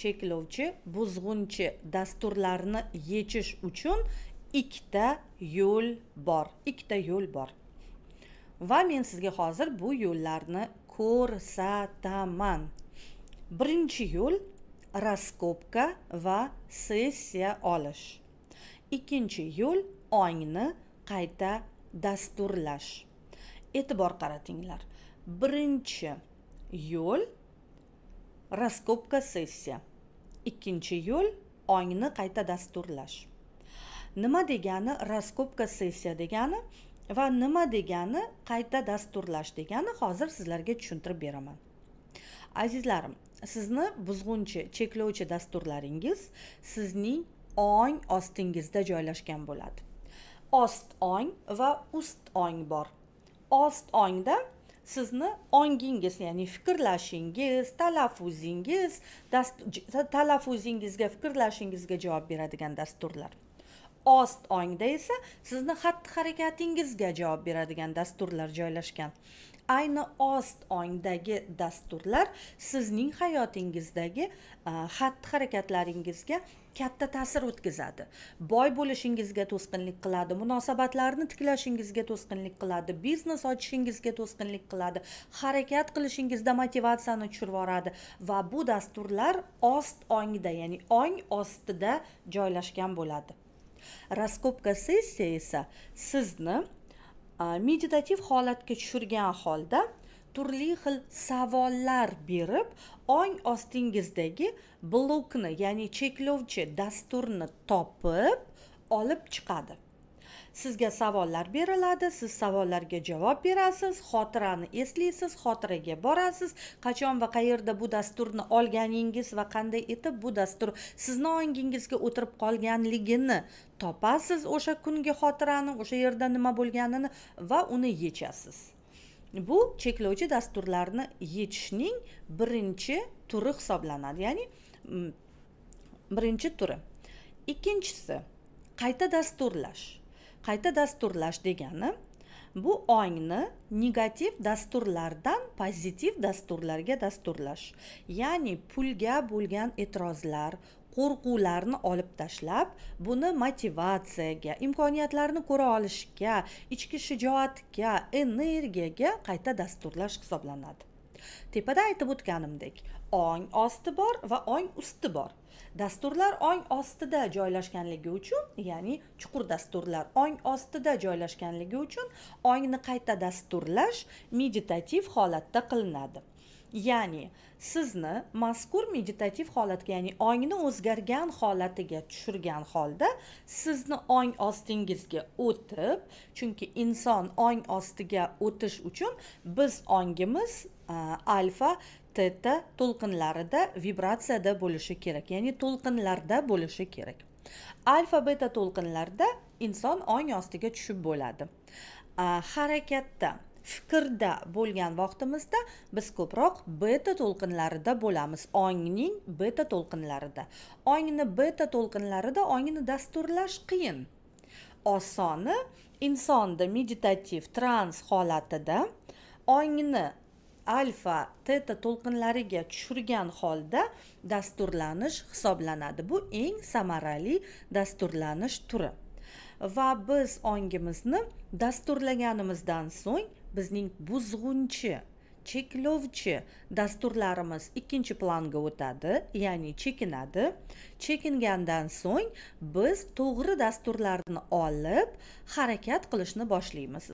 cheklovchi buzg'unchi dasturlarni yechish uchun ikkita yo'l bor ikkita yo'l bor va men sizga hozir bu yo'llarni ko'rsataman birinchi yo'l raskopka va sessiya olish ikkinchi yo'l ongni qayta dasturlash e'tibor qaratinglar birinchi yo'l raskopka sessiya ikkinchi yo'l ongni qayta dasturlash nima degani raskopka sessiya degani va nima degani qayta dasturlash degani hozir sizlarga tushuntirib beraman azizlarim sizni buzg'unchi cheklovchi dasturlaringiz sizning ong ostingizda joylashgan bo'ladi ost ong va ust ong bor ost ongda sizni ongingiz ya'ni fikrlashingiz talaffuzingiz talaffuzingizga fikrlashingizga javob beradigan dasturlar ost ongda esa sizni xatti harakatingizga javob beradigan dasturlar joylashgan ayni ost ongdagi dasturlar sizning hayotingizdagi xatti harakatlaringizga katta ta'sir o'tkazadi boy bo'lishingizga to'sqinlik qiladi munosabatlarni tiklashingizga to'sqinlik qiladi biznes ochishingizga to'sqinlik qiladi harakat qilishingizda motivatsiyani tushirib yuboradi va bu dasturlar ost ongda ya'ni ong ostida joylashgan bo'ladi raskopka sessiya esa sizni meditativ holatga tushirgan holda turli xil savollar berib ong ostingizdagi blokni ya'ni cheklovchi dasturni topib olib chiqadi sizga savollar beriladi siz savollarga javob berasiz xotirani eslaysiz xotiraga borasiz qachon va qayerda bu dasturni olganingiz va qanday etib bu dastur sizni ongingizga o'tirib qolganligini topasiz o'sha kungi xotirani o'sha yerda nima bo'lganini va uni yechasiz bu cheklovchi dasturlarni yechishning birinchi turi hisoblanadi ya'ni birinchi turi ikkinchisi qayta dasturlash qayta dasturlash degani bu ongni negativ dasturlardan pozitiv dasturlarga dasturlash ya'ni pulga bo'lgan e'tirozlar qo'rquvlarni olib tashlab buni motivatsiyaga imkoniyatlarni ko'ra olishga ichki shijoatga energiyaga qayta dasturlash hisoblanadi tepada aytib o'tganimdek ong osti bor va ong usti bor dasturlar ong ostida joylashganligi uchun ya'ni chuqur dasturlar ong ostida joylashganligi uchun ongni qayta dasturlash meditativ holatda qilinadi ya'ni sizni mazkur meditativ holatga ya'ni ongni o'zgargan holatiga tushirgan holda sizni ong ostingizga o'tib chunki inson ong ostiga o'tish uchun biz ongimiz alfa teta to'lqinlarida vibratsiyada bo'lishi kerak ya'ni to'lqinlarda bo'lishi kerak alfa beta to'lqinlarda inson ong ostiga tushib bo'ladi harakatda fikrda bo'lgan vaqtimizda biz ko'proq beta to'lqinlarida bo'lamiz ongning beta to'lqinlarida ongni beta to'lqinlarida ongni dasturlash qiyin osoni insonda meditativ trans holatida ongni alfa teta to'lqinlariga tushirgan holda dasturlanish hisoblanadi bu eng samarali dasturlanish turi va biz ongimizni dasturlaganimizdan so'ng bizning buzg'unchi cheklovchi dasturlarimiz ikkinchi planga o'tadi ya'ni chekinadi chekingandan so'ng biz to'g'ri dasturlarni olib harakat qilishni boshlaymiz